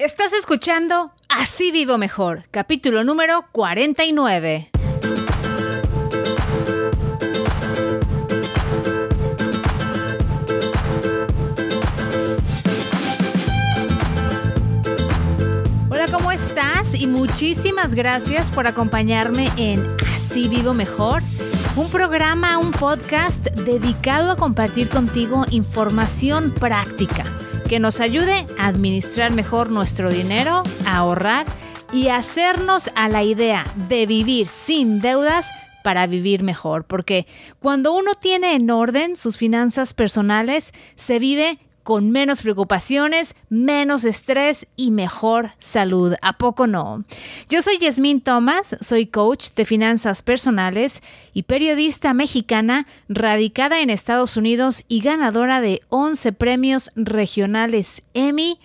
Estás escuchando Así Vivo Mejor, capítulo número 49. Hola, ¿cómo estás? Y muchísimas gracias por acompañarme en Así Vivo Mejor. Un programa, un podcast dedicado a compartir contigo información práctica que nos ayude a administrar mejor nuestro dinero, a ahorrar y hacernos a la idea de vivir sin deudas para vivir mejor, porque cuando uno tiene en orden sus finanzas personales, se vive con menos preocupaciones, menos estrés y mejor salud. ¿A poco no? Yo soy Yasmín Thomas, soy coach de finanzas personales y periodista mexicana radicada en Estados Unidos y ganadora de 11 premios regionales Emmy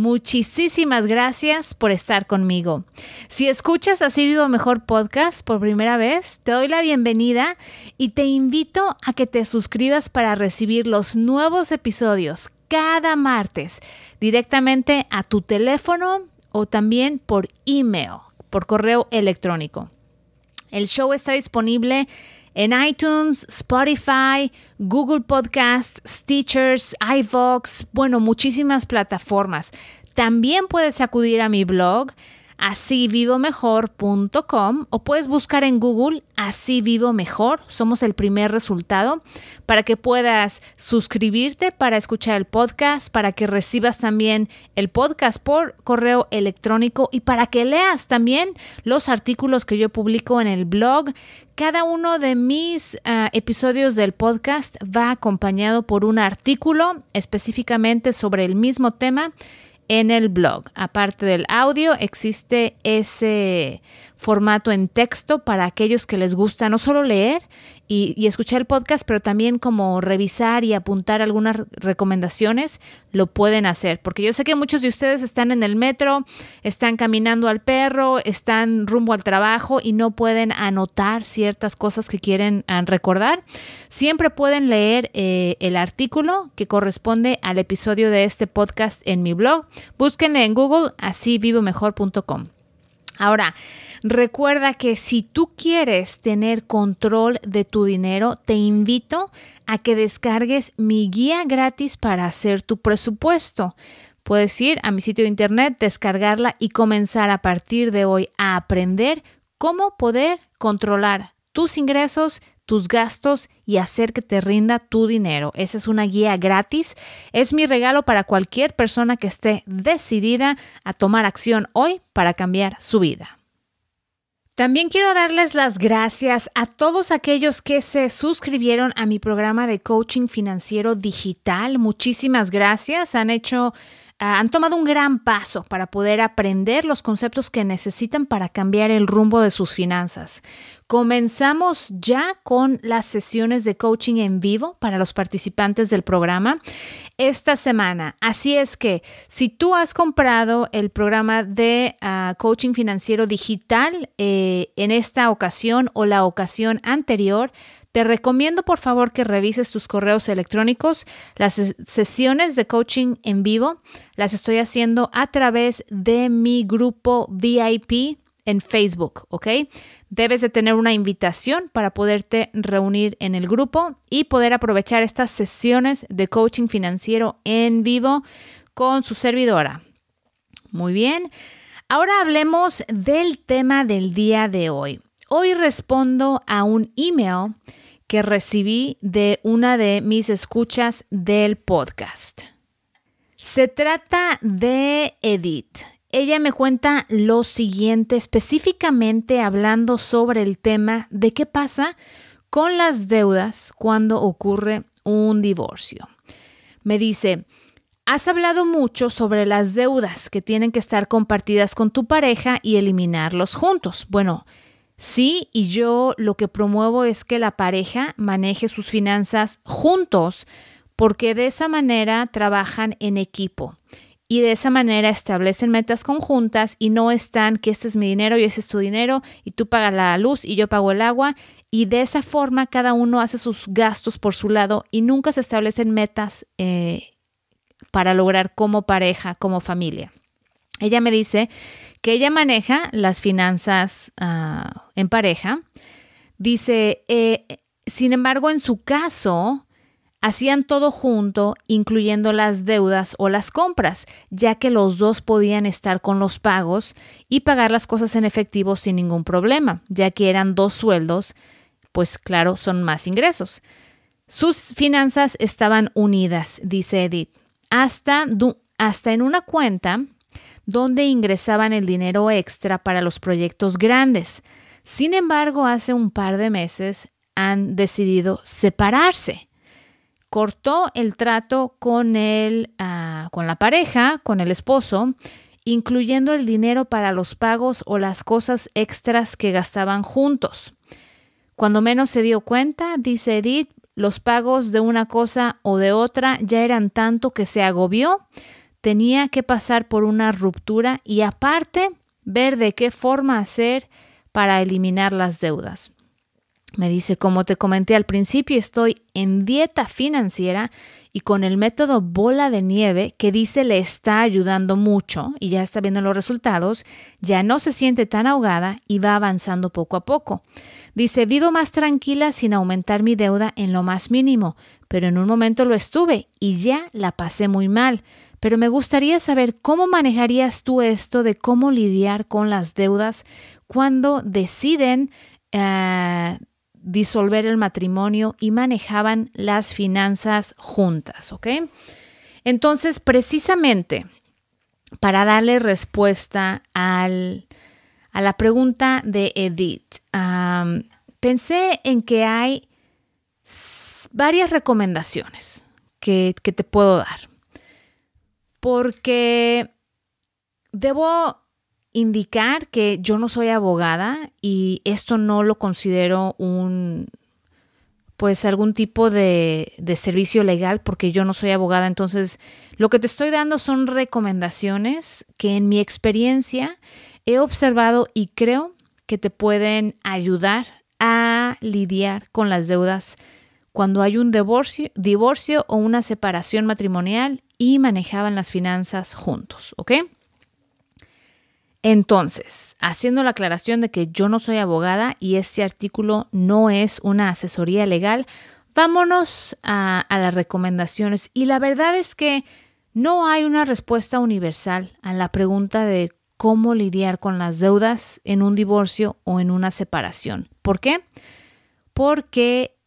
Muchísimas gracias por estar conmigo. Si escuchas Así Vivo Mejor Podcast por primera vez, te doy la bienvenida y te invito a que te suscribas para recibir los nuevos episodios cada martes directamente a tu teléfono o también por email, por correo electrónico. El show está disponible en en iTunes, Spotify, Google Podcasts, Stitchers, iVox, bueno, muchísimas plataformas. También puedes acudir a mi blog asivivomejor.com o puedes buscar en Google Así Vivo Mejor. Somos el primer resultado para que puedas suscribirte para escuchar el podcast, para que recibas también el podcast por correo electrónico y para que leas también los artículos que yo publico en el blog. Cada uno de mis ah, episodios del podcast va acompañado por un artículo específicamente sobre el mismo tema en el blog. Aparte del audio, existe ese formato en texto para aquellos que les gusta no solo leer y, escuchar el podcast, pero también como revisar y apuntar algunas recomendaciones, lo pueden hacer. Porque yo sé que muchos de ustedes están en el metro, están caminando al perro, están rumbo al trabajo y no pueden anotar ciertas cosas que quieren ah, recordar. Siempre pueden leer eh, el artículo que corresponde al episodio de este podcast en mi blog. Búsquenle en Google, así Ahora, Recuerda que si tú quieres tener control de tu dinero, te invito a que descargues mi guía gratis para hacer tu presupuesto. Puedes ir a mi sitio de internet, descargarla y comenzar a partir de hoy a aprender cómo poder controlar tus ingresos, tus gastos y hacer que te rinda tu dinero. Esa es una guía gratis. Es mi regalo para cualquier persona que esté decidida a tomar acción hoy para cambiar su vida. También quiero darles las gracias a todos aquellos que se suscribieron a mi programa de coaching financiero digital. Muchísimas gracias. Han hecho Ah, han tomado un gran paso para poder aprender los conceptos que necesitan para cambiar el rumbo de sus finanzas. Comenzamos ya con las sesiones de coaching en vivo para los participantes del programa esta semana. Así es que si tú has comprado el programa de ah, coaching financiero digital eh, en esta ocasión o la ocasión anterior, te recomiendo por favor que revises tus correos electrónicos. Las sesiones de coaching en vivo las estoy haciendo a través de mi grupo VIP en Facebook, ¿ok? Debes de tener una invitación para poderte reunir en el grupo y poder aprovechar estas sesiones de coaching financiero en vivo con su servidora. Muy bien. Ahora hablemos del tema del día de hoy. Hoy respondo a un email que recibí de una de mis escuchas del podcast. Se trata de Edith. Ella me cuenta lo siguiente, específicamente hablando sobre el tema de qué pasa con las deudas cuando ocurre un divorcio. Me dice, has hablado mucho sobre las deudas que tienen que estar compartidas con tu pareja y eliminarlos juntos. Bueno, Sí, y yo lo que promuevo es que la pareja maneje sus finanzas juntos, porque de esa manera trabajan en equipo y de esa manera establecen metas conjuntas y no están que este es mi dinero y ese es tu dinero y tú pagas la luz y yo pago el agua y de esa forma cada uno hace sus gastos por su lado y nunca se establecen metas eh, para lograr como pareja, como familia. Ella me dice que ella maneja las finanzas ah, en pareja. Dice, eh, sin embargo, en su caso, hacían todo junto, incluyendo las deudas o las compras, ya que los dos podían estar con los pagos y pagar las cosas en efectivo sin ningún problema, ya que eran dos sueldos, pues claro, son más ingresos. Sus finanzas estaban unidas, dice Edith, hasta, hasta en una cuenta donde ingresaban el dinero extra para los proyectos grandes. Sin embargo, hace un par de meses han decidido separarse. Cortó el trato con, el, ah, con la pareja, con el esposo, incluyendo el dinero para los pagos o las cosas extras que gastaban juntos. Cuando menos se dio cuenta, dice Edith, los pagos de una cosa o de otra ya eran tanto que se agobió, tenía que pasar por una ruptura y aparte ver de qué forma hacer para eliminar las deudas. Me dice, como te comenté al principio, estoy en dieta financiera y con el método bola de nieve que dice le está ayudando mucho y ya está viendo los resultados, ya no se siente tan ahogada y va avanzando poco a poco. Dice, vivo más tranquila sin aumentar mi deuda en lo más mínimo, pero en un momento lo estuve y ya la pasé muy mal. Pero me gustaría saber cómo manejarías tú esto de cómo lidiar con las deudas cuando deciden eh, disolver el matrimonio y manejaban las finanzas juntas, ¿ok? Entonces, precisamente para darle respuesta a la pregunta de Edith, pensé en que hay varias recomendaciones que te puedo dar porque debo indicar que yo no soy abogada y esto no lo considero un pues algún tipo de, servicio legal porque yo no soy abogada. Entonces, lo que te estoy dando son recomendaciones que en mi experiencia he observado y creo que te pueden ayudar a lidiar con las deudas cuando hay un divorcio, divorcio o una separación matrimonial y manejaban las finanzas juntos, ¿ok? Entonces, haciendo la aclaración de que yo no soy abogada y este artículo no es una asesoría legal, vámonos a, a, las recomendaciones. Y la verdad es que no hay una respuesta universal a la pregunta de cómo lidiar con las deudas en un divorcio o en una separación. ¿Por qué? Porque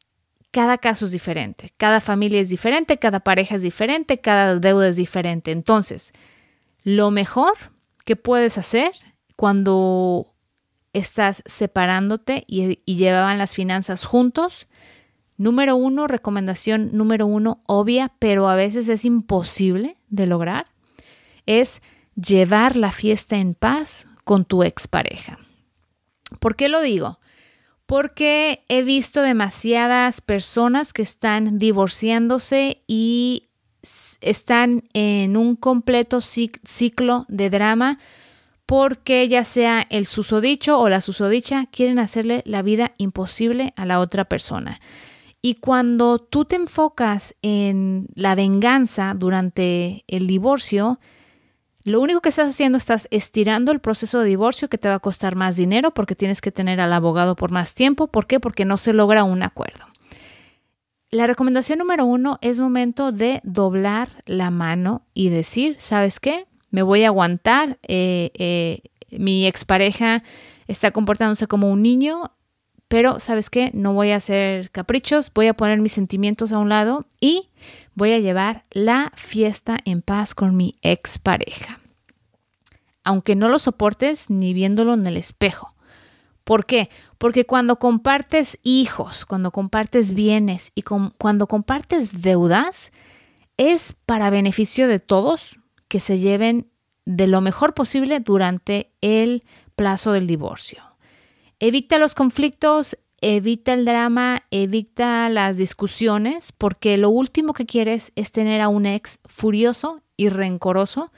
cada caso es diferente, cada familia es diferente, cada pareja es diferente, cada deuda es diferente. Entonces, lo mejor que puedes hacer cuando estás separándote y, llevaban las finanzas juntos, número uno, recomendación número uno, obvia, pero a veces es imposible de lograr, es llevar la fiesta en paz con tu expareja. ¿Por qué lo digo? porque he visto demasiadas personas que están divorciándose y están en un completo ciclo de drama porque ya sea el susodicho o la susodicha quieren hacerle la vida imposible a la otra persona. Y cuando tú te enfocas en la venganza durante el divorcio, lo único que estás haciendo estás estirando el proceso de divorcio que te va a costar más dinero porque tienes que tener al abogado por más tiempo. ¿Por qué? Porque no se logra un acuerdo. La recomendación número uno es momento de doblar la mano y decir, ¿sabes qué? Me voy a aguantar. Eh, eh, mi expareja está comportándose como un niño pero sabes qué, no voy a hacer caprichos, voy a poner mis sentimientos a un lado y voy a llevar la fiesta en paz con mi expareja. Aunque no lo soportes ni viéndolo en el espejo. ¿Por qué? Porque cuando compartes hijos, cuando compartes bienes y cuando compartes deudas, es para beneficio de todos que se lleven de lo mejor posible durante el plazo del divorcio. Evita los conflictos, evita el drama, evita las discusiones, porque lo último que quieres es tener a un ex furioso y rencoroso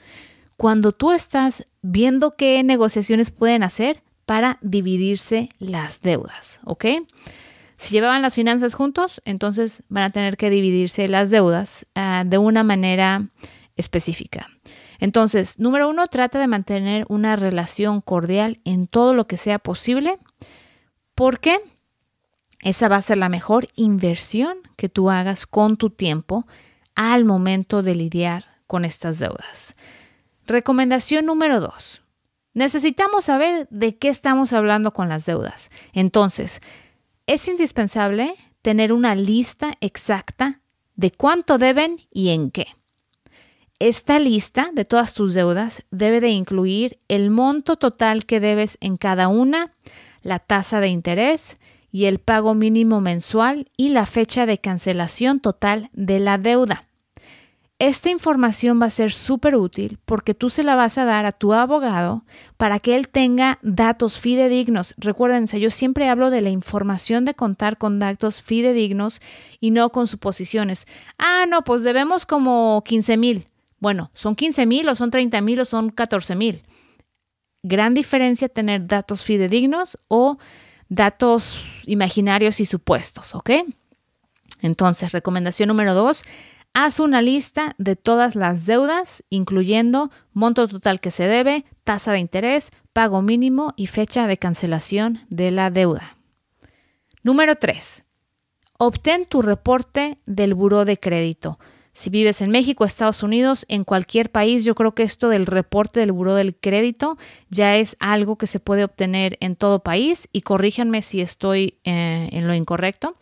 cuando tú estás viendo qué negociaciones pueden hacer para dividirse las deudas, ¿ok? Si llevaban las finanzas juntos, entonces van a tener que dividirse las deudas ah, de una manera específica. Entonces, número uno, trata de mantener una relación cordial en todo lo que sea posible, porque esa va a ser la mejor inversión que tú hagas con tu tiempo al momento de lidiar con estas deudas. Recomendación número dos. Necesitamos saber de qué estamos hablando con las deudas. Entonces, es indispensable tener una lista exacta de cuánto deben y en qué. Esta lista de todas tus deudas debe de incluir el monto total que debes en cada una, la tasa de interés y el pago mínimo mensual y la fecha de cancelación total de la deuda. Esta información va a ser súper útil porque tú se la vas a dar a tu abogado para que él tenga datos fidedignos. Recuérdense, yo siempre hablo de la información de contar con datos fidedignos y no con suposiciones. Ah, no, pues debemos como 15 mil. Bueno, son 15.000 o son 30.000 o son 14.000. Gran diferencia tener datos fidedignos o datos imaginarios y supuestos, ¿ok? Entonces, recomendación número dos, haz una lista de todas las deudas, incluyendo monto total que se debe, tasa de interés, pago mínimo y fecha de cancelación de la deuda. Número tres, Obtén tu reporte del buró de crédito. Si vives en México, Estados Unidos, en cualquier país, yo creo que esto del reporte del Buró del Crédito ya es algo que se puede obtener en todo país y corríjanme si estoy eh, en lo incorrecto.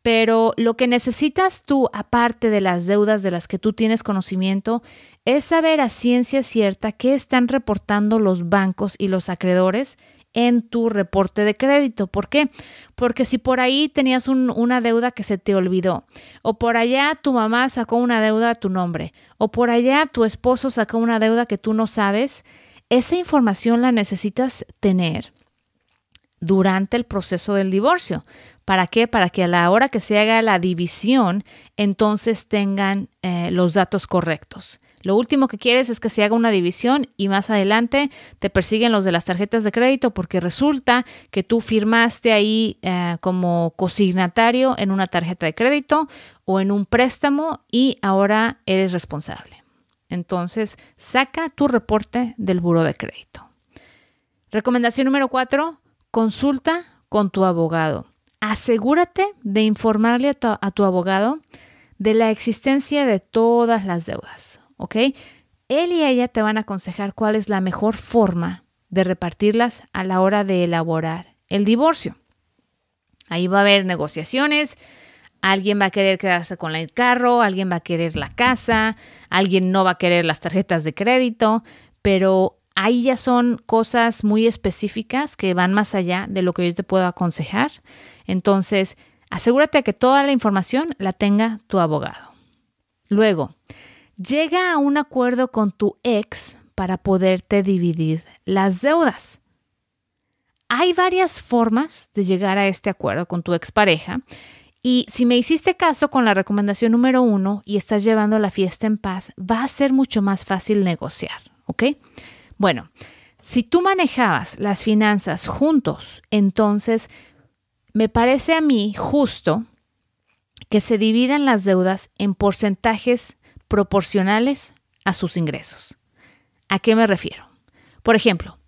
Pero lo que necesitas tú, aparte de las deudas de las que tú tienes conocimiento, es saber a ciencia cierta qué están reportando los bancos y los acreedores en tu reporte de crédito. ¿Por qué? Porque si por ahí tenías una deuda que se te olvidó, o por allá tu mamá sacó una deuda a tu nombre, o por allá tu esposo sacó una deuda que tú no sabes, esa información la necesitas tener durante el proceso del divorcio. ¿Para qué? Para que a la hora que se haga la división, entonces tengan eh, los datos correctos. Lo último que quieres es que se haga una división y más adelante te persiguen los de las tarjetas de crédito porque resulta que tú firmaste ahí eh, como cosignatario en una tarjeta de crédito o en un préstamo y ahora eres responsable. Entonces, saca tu reporte del buro de crédito. Recomendación número cuatro, consulta con tu abogado. Asegúrate de informarle a tu abogado de la existencia de todas las deudas. ¿ok? Él y ella te van a aconsejar cuál es la mejor forma de repartirlas a la hora de elaborar el divorcio. Ahí va a haber negociaciones, alguien va a querer quedarse con el carro, alguien va a querer la casa, alguien no va a querer las tarjetas de crédito, pero ahí ya son cosas muy específicas que van más allá de lo que yo te puedo aconsejar. Entonces, asegúrate que toda la información la tenga tu abogado. Luego, Llega a un acuerdo con tu ex para poderte dividir las deudas. Hay varias formas de llegar a este acuerdo con tu expareja y si me hiciste caso con la recomendación número uno y estás llevando la fiesta en paz, va a ser mucho más fácil negociar, ¿ok? Bueno, si tú manejabas las finanzas juntos, entonces me parece a mí justo que se dividan las deudas en porcentajes proporcionales a sus ingresos. ¿A qué me refiero? Por ejemplo,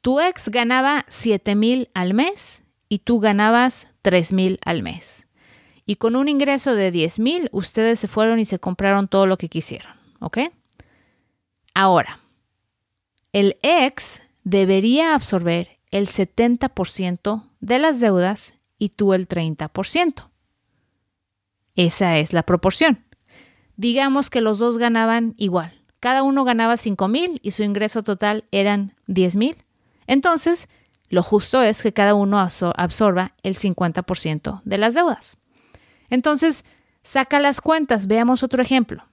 tu ex ganaba $7,000 al mes y tú ganabas $3,000 mil al mes. Y con un ingreso de $10,000, ustedes se fueron y se compraron todo lo que quisieron, ¿ok? Ahora, el ex debería absorber el 70% de las deudas y tú el 30%. Esa es la proporción. Digamos que los dos ganaban igual. Cada uno ganaba 5 mil y su ingreso total eran 10 mil. Entonces, lo justo es que cada uno absorba el 50% de las deudas. Entonces, saca las cuentas. Veamos otro ejemplo.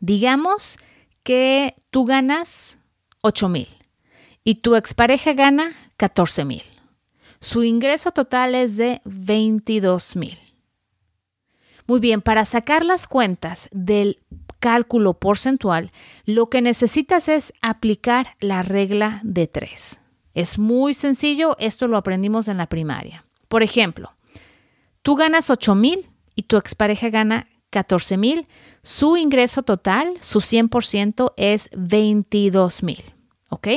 Digamos que tú ganas 8 mil y tu expareja gana 14 mil. Su ingreso total es de 22 mil. Muy bien, para sacar las cuentas del cálculo porcentual, lo que necesitas es aplicar la regla de 3. Es muy sencillo, esto lo aprendimos en la primaria. Por ejemplo, tú ganas 8 mil y tu expareja gana 14,000. mil, su ingreso total, su 100% es $22,000. mil. ¿Ok?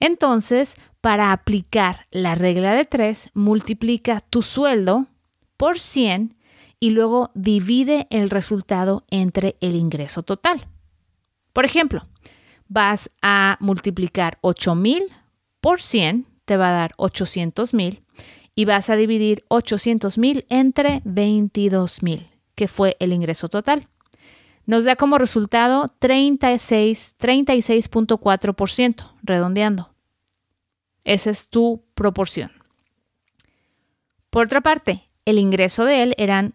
Entonces, para aplicar la regla de 3, multiplica tu sueldo por 100 y luego divide el resultado entre el ingreso total. Por ejemplo, vas a multiplicar 8000 por 100, te va a dar 800,000 y vas a dividir 800,000 entre 22,000, que fue el ingreso total. Nos da como resultado 36, 36.4%, redondeando. Esa es tu proporción. Por otra parte, el ingreso de él eran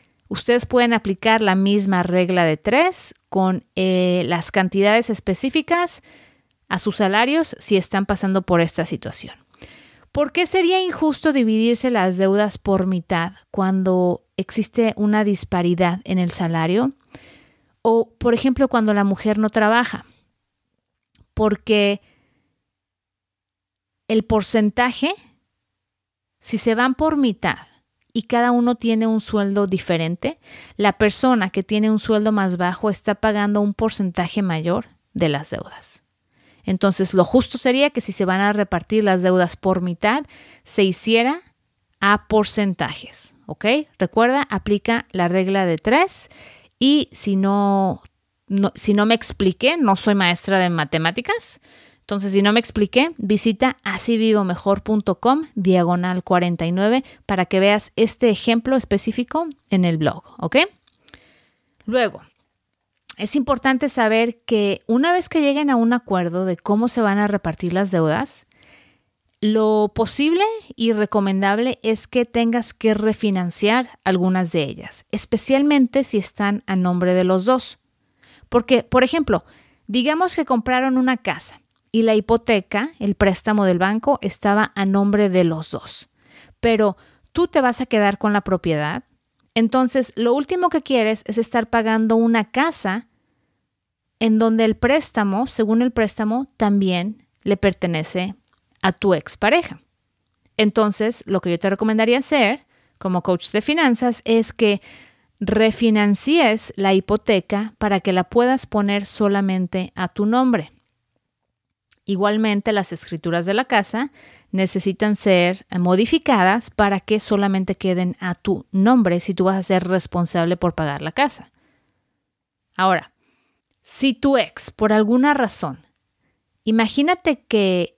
Ustedes pueden aplicar la misma regla de tres con eh, las cantidades específicas a sus salarios si están pasando por esta situación. ¿Por qué sería injusto dividirse las deudas por mitad cuando existe una disparidad en el salario? O, por ejemplo, cuando la mujer no trabaja. Porque el porcentaje, si se van por mitad, y cada uno tiene un sueldo diferente, la persona que tiene un sueldo más bajo está pagando un porcentaje mayor de las deudas. Entonces, lo justo sería que si se van a repartir las deudas por mitad, se hiciera a porcentajes, ¿ok? Recuerda, aplica la regla de tres y si no, si no me expliqué, no soy maestra de matemáticas, entonces, si no me expliqué, visita asivivomejor.com diagonal 49 para que veas este ejemplo específico en el blog, ¿ok? Luego, es importante saber que una vez que lleguen a un acuerdo de cómo se van a repartir las deudas, lo posible y recomendable es que tengas que refinanciar algunas de ellas, especialmente si están a nombre de los dos. Porque, por ejemplo, digamos que compraron una casa y la hipoteca, el préstamo del banco, estaba a nombre de los dos. Pero tú te vas a quedar con la propiedad. Entonces, lo último que quieres es estar pagando una casa en donde el préstamo, según el préstamo, también le pertenece a tu expareja. Entonces, lo que yo te recomendaría hacer como coach de finanzas es que refinancies la hipoteca para que la puedas poner solamente a tu nombre. Igualmente, las escrituras de la casa necesitan ser eh, modificadas para que solamente queden a tu nombre si tú vas a ser responsable por pagar la casa. Ahora, si tu ex, por alguna razón, imagínate que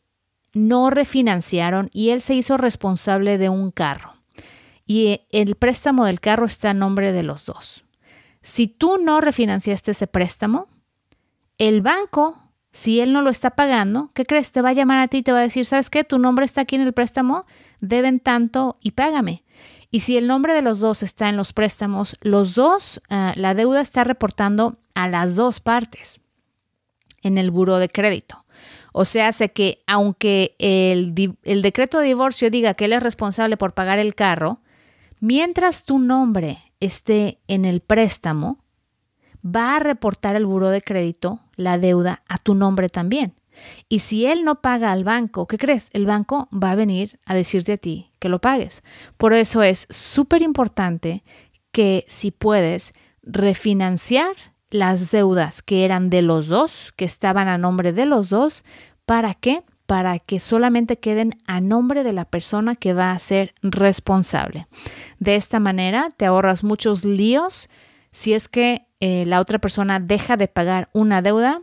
no refinanciaron y él se hizo responsable de un carro y eh, el préstamo del carro está a nombre de los dos. Si tú no refinanciaste ese préstamo, el banco si él no lo está pagando, ¿qué crees? Te va a llamar a ti y te va a decir, ¿sabes qué? Tu nombre está aquí en el préstamo, deben tanto y págame. Y si el nombre de los dos está en los préstamos, los dos, eh, la deuda está reportando a las dos partes en el buro de crédito. O sea, hace que aunque el, el decreto de divorcio diga que él es responsable por pagar el carro, mientras tu nombre esté en el préstamo, va a reportar el buro de crédito la deuda a tu nombre también. Y si él no paga al banco, ¿qué crees? El banco va a venir a decirte a ti que lo pagues. Por eso es súper importante que si puedes refinanciar las deudas que eran de los dos, que estaban a nombre de los dos, ¿para qué? Para que solamente queden a nombre de la persona que va a ser responsable. De esta manera te ahorras muchos líos si es que eh, la otra persona deja de pagar una deuda,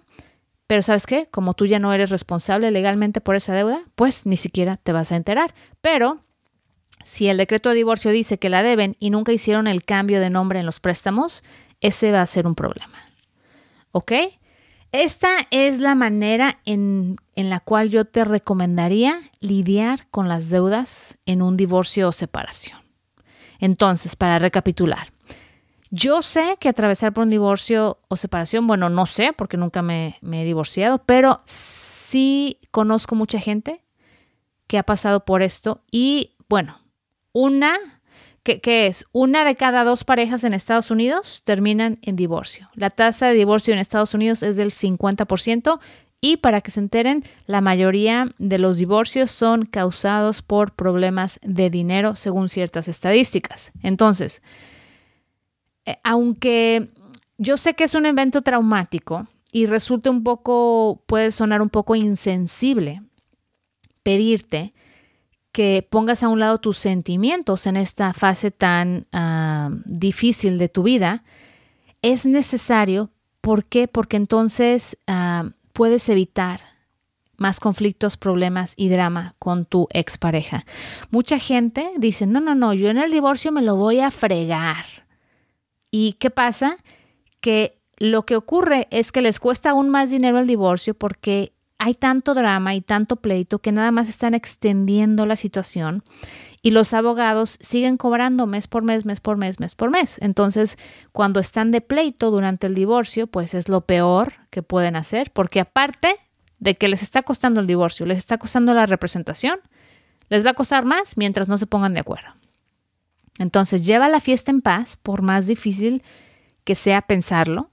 pero sabes qué, como tú ya no eres responsable legalmente por esa deuda, pues ni siquiera te vas a enterar. Pero si el decreto de divorcio dice que la deben y nunca hicieron el cambio de nombre en los préstamos, ese va a ser un problema. ¿Ok? Esta es la manera en, la cual yo te recomendaría lidiar con las deudas en un divorcio o separación. Entonces, para recapitular, yo sé que atravesar por un divorcio o separación, bueno, no sé porque nunca me, he divorciado, pero sí conozco mucha gente que ha pasado por esto y bueno, una, que, es? Una de cada dos parejas en Estados Unidos terminan en divorcio. La tasa de divorcio en Estados Unidos es del 50% y para que se enteren, la mayoría de los divorcios son causados por problemas de dinero según ciertas estadísticas. Entonces, aunque yo sé que es un evento traumático y resulta un poco, puede sonar un poco insensible pedirte que pongas a un lado tus sentimientos en esta fase tan ah, difícil de tu vida, es necesario. ¿Por qué? Porque entonces ah, puedes evitar más conflictos, problemas y drama con tu expareja. Mucha gente dice, no, no, no, yo en el divorcio me lo voy a fregar. ¿Y qué pasa? Que lo que ocurre es que les cuesta aún más dinero el divorcio porque hay tanto drama y tanto pleito que nada más están extendiendo la situación y los abogados siguen cobrando mes por mes, mes por mes, mes por mes. Entonces, cuando están de pleito durante el divorcio, pues es lo peor que pueden hacer porque aparte de que les está costando el divorcio, les está costando la representación, les va a costar más mientras no se pongan de acuerdo. Entonces, lleva la fiesta en paz, por más difícil que sea pensarlo,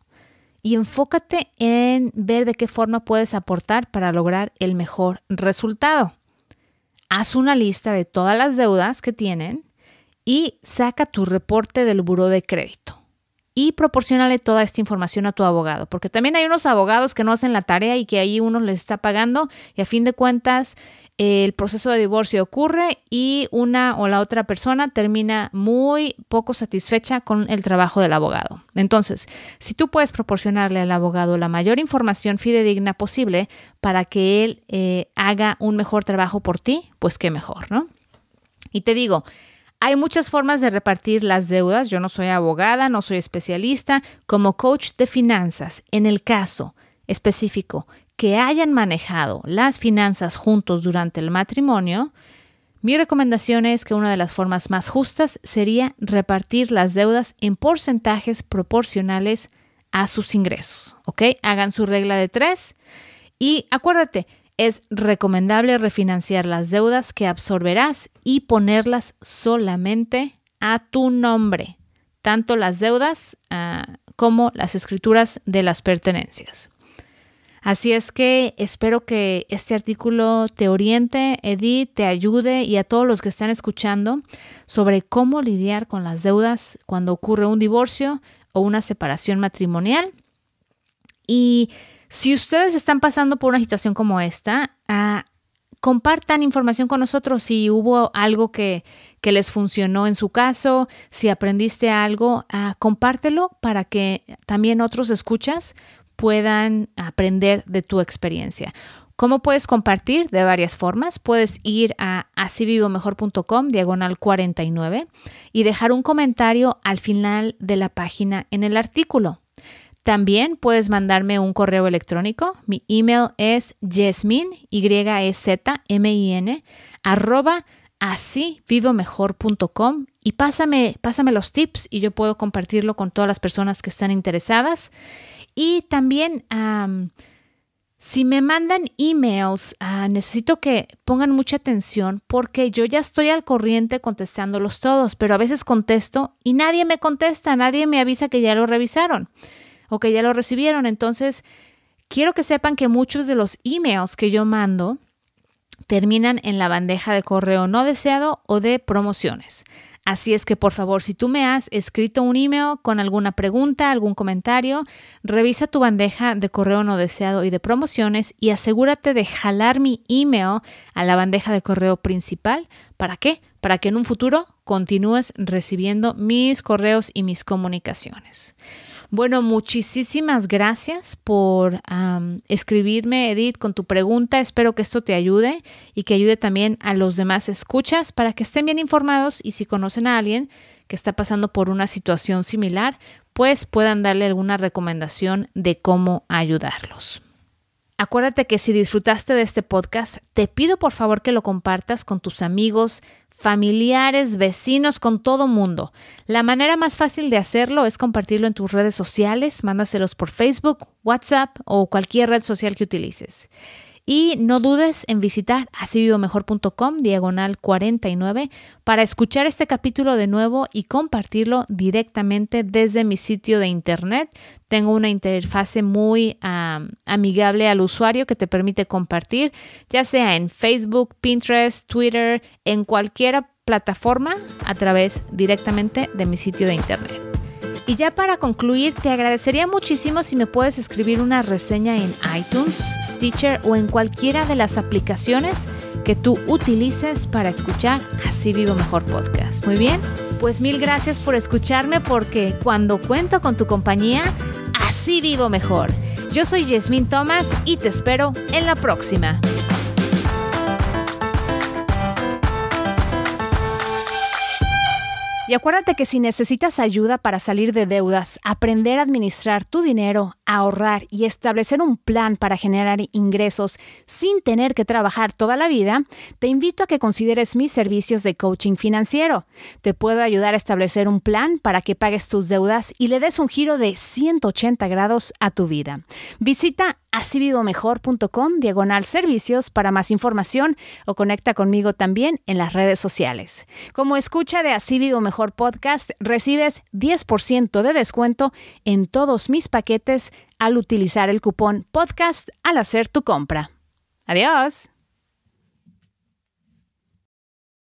y enfócate en ver de qué forma puedes aportar para lograr el mejor resultado. Haz una lista de todas las deudas que tienen y saca tu reporte del buro de crédito y proporcionale toda esta información a tu abogado, porque también hay unos abogados que no hacen la tarea y que ahí uno les está pagando y a fin de cuentas eh, el proceso de divorcio ocurre y una o la otra persona termina muy poco satisfecha con el trabajo del abogado. Entonces, si tú puedes proporcionarle al abogado la mayor información fidedigna posible para que él eh, haga un mejor trabajo por ti, pues qué mejor, ¿no? Y te digo, hay muchas formas de repartir las deudas. Yo no soy abogada, no soy especialista. Como coach de finanzas, en el caso específico que hayan manejado las finanzas juntos durante el matrimonio, mi recomendación es que una de las formas más justas sería repartir las deudas en porcentajes proporcionales a sus ingresos. ¿Ok? Hagan su regla de tres. Y acuérdate, es recomendable refinanciar las deudas que absorberás y ponerlas solamente a tu nombre, tanto las deudas ah, como las escrituras de las pertenencias. Así es que espero que este artículo te oriente, Edith, te ayude y a todos los que están escuchando sobre cómo lidiar con las deudas cuando ocurre un divorcio o una separación matrimonial. Y si ustedes están pasando por una situación como esta, ah, compartan información con nosotros si hubo algo que, les funcionó en su caso, si aprendiste algo, ah, compártelo para que también otros escuchas puedan aprender de tu experiencia. ¿Cómo puedes compartir? De varias formas. Puedes ir a asivivomejor.com, diagonal 49, y dejar un comentario al final de la página en el artículo. También puedes mandarme un correo electrónico. Mi email es yesmin, y m i n arroba así y pásame, pásame los tips y yo puedo compartirlo con todas las personas que están interesadas. Y también si me mandan emails, ah, necesito que pongan mucha atención porque yo ya estoy al corriente contestándolos todos, pero a veces contesto y nadie me contesta, nadie me avisa que ya lo revisaron que ya lo recibieron. Entonces, quiero que sepan que muchos de los emails que yo mando terminan en la bandeja de correo no deseado o de promociones. Así es que por favor, si tú me has escrito un email con alguna pregunta, algún comentario, revisa tu bandeja de correo no deseado y de promociones y asegúrate de jalar mi email a la bandeja de correo principal. ¿Para qué? Para que en un futuro continúes recibiendo mis correos y mis comunicaciones. Bueno, muchísimas gracias por escribirme, Edith, con tu pregunta. Espero que esto te ayude y que ayude también a los demás escuchas para que estén bien informados y si conocen a alguien que está pasando por una situación similar, pues puedan darle alguna recomendación de cómo ayudarlos. Acuérdate que si disfrutaste de este podcast, te pido por favor que lo compartas con tus amigos, familiares, vecinos, con todo mundo. La manera más fácil de hacerlo es compartirlo en tus redes sociales, mándaselos por Facebook, WhatsApp o cualquier red social que utilices. Y no dudes en visitar asivivomejor.com diagonal 49 para escuchar este capítulo de nuevo y compartirlo directamente desde mi sitio de internet. Tengo una interfase muy amigable al usuario que te permite compartir, ya sea en Facebook, Pinterest, Twitter, en cualquier plataforma a través directamente de mi sitio de internet. Y ya para concluir, te agradecería muchísimo si me puedes escribir una reseña en iTunes, Stitcher o en cualquiera de las aplicaciones que tú utilices para escuchar Así Vivo Mejor Podcast. Muy bien, pues mil gracias por escucharme porque cuando cuento con tu compañía, así vivo mejor. Yo soy Yasmin Thomas y te espero en la próxima. Y acuérdate que si necesitas ayuda para salir de deudas, aprender a administrar tu dinero, ahorrar y establecer un plan para generar ingresos sin tener que trabajar toda la vida, te invito a que consideres mis servicios de coaching financiero. Te puedo ayudar a establecer un plan para que pagues tus deudas y le des un giro de 180 grados a tu vida. Visita asivivomejor.com diagonal servicios para más información o conecta conmigo también en las redes sociales. Como escucha de Así Vivo Mejor Podcast, recibes 10% de descuento en todos mis paquetes al utilizar el cupón podcast al hacer tu compra. Adiós.